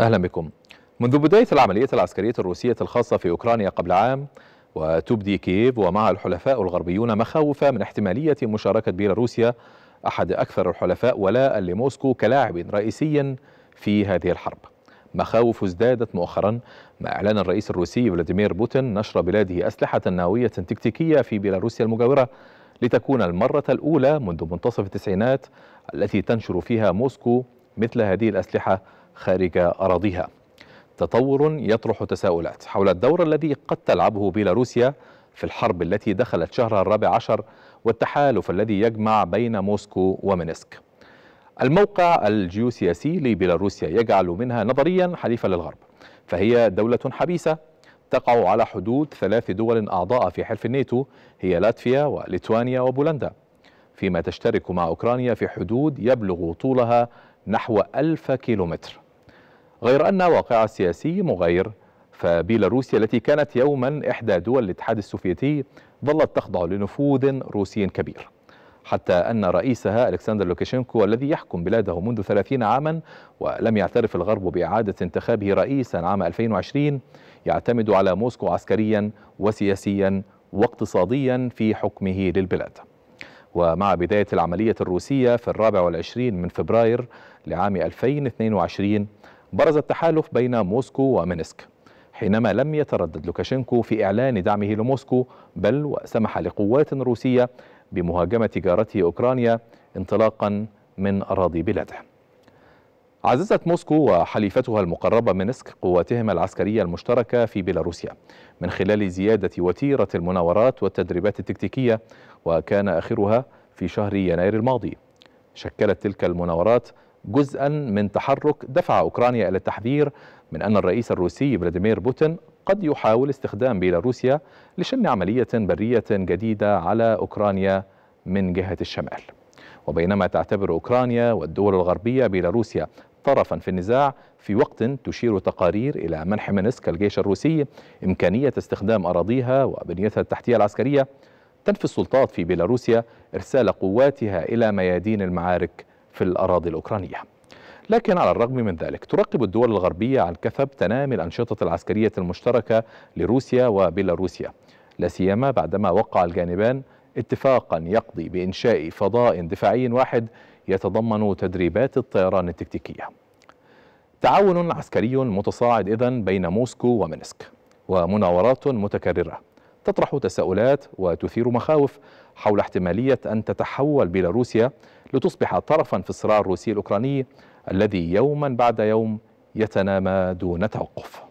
أهلا بكم منذ بداية العملية العسكرية الروسية الخاصة في أوكرانيا قبل عام وتبدي كييف ومع الحلفاء الغربيون مخاوف من احتمالية مشاركة بيلاروسيا أحد أكثر الحلفاء ولاء لموسكو كلاعب رئيسي في هذه الحرب مخاوف ازدادت مؤخرا مع إعلان الرئيس الروسي فلاديمير بوتين نشر بلاده أسلحة نووية تكتيكية في بيلاروسيا المجاورة لتكون المرة الأولى منذ منتصف التسعينات التي تنشر فيها موسكو مثل هذه الأسلحة خارج أراضيها تطور يطرح تساؤلات حول الدور الذي قد تلعبه بيلاروسيا في الحرب التي دخلت شهرها الرابع عشر والتحالف الذي يجمع بين موسكو ومينسك الموقع الجيوسياسي لبيلاروسيا يجعل منها نظريا حليفة للغرب فهي دولة حبيسة تقع على حدود ثلاث دول أعضاء في حلف الناتو هي لاتفيا وليتوانيا وبولندا فيما تشترك مع أوكرانيا في حدود يبلغ طولها نحو ألف كيلومتر غير أن واقع السياسي مغاير فبيلاروسيا التي كانت يوما إحدى دول الاتحاد السوفيتي ظلت تخضع لنفوذ روسي كبير حتى أن رئيسها ألكسندر لوكاشينكو الذي يحكم بلاده منذ 30 عاما ولم يعترف الغرب بإعادة انتخابه رئيسا عام 2020 يعتمد على موسكو عسكريا وسياسيا واقتصاديا في حكمه للبلاد ومع بداية العملية الروسية في الرابع والعشرين من فبراير لعام 2022 برز التحالف بين موسكو ومينسك حينما لم يتردد لوكاشينكو في إعلان دعمه لموسكو بل وسمح لقوات روسية بمهاجمة جارته أوكرانيا انطلاقا من أراضي بلاده عززت موسكو وحليفتها المقربة منسك قواتهما العسكرية المشتركة في بيلاروسيا من خلال زيادة وتيرة المناورات والتدريبات التكتيكية وكان آخرها في شهر يناير الماضي شكلت تلك المناورات جزءا من تحرك دفع أوكرانيا إلى التحذير من أن الرئيس الروسي فلاديمير بوتين قد يحاول استخدام بيلاروسيا لشن عملية برية جديدة على أوكرانيا من جهة الشمال وبينما تعتبر أوكرانيا والدول الغربية بيلاروسيا طرفا في النزاع في وقت تشير تقارير إلى منح منسك الجيش الروسي إمكانية استخدام أراضيها وبنيتها التحتية العسكرية تنفي السلطات في بيلاروسيا إرسال قواتها إلى ميادين المعارك في الأراضي الأوكرانية لكن على الرغم من ذلك ترقب الدول الغربية عن كثب تنامي الأنشطة العسكرية المشتركة لروسيا وبيلاروسيا لا سيما بعدما وقع الجانبان اتفاقا يقضي بإنشاء فضاء دفاعي واحد يتضمن تدريبات الطيران التكتيكية تعاون عسكري متصاعد إذن بين موسكو ومنسك ومناورات متكررة تطرح تساؤلات وتثير مخاوف حول احتمالية أن تتحول بيلاروسيا لتصبح طرفا في الصراع الروسي الأوكراني الذي يوما بعد يوم يتنامى دون توقف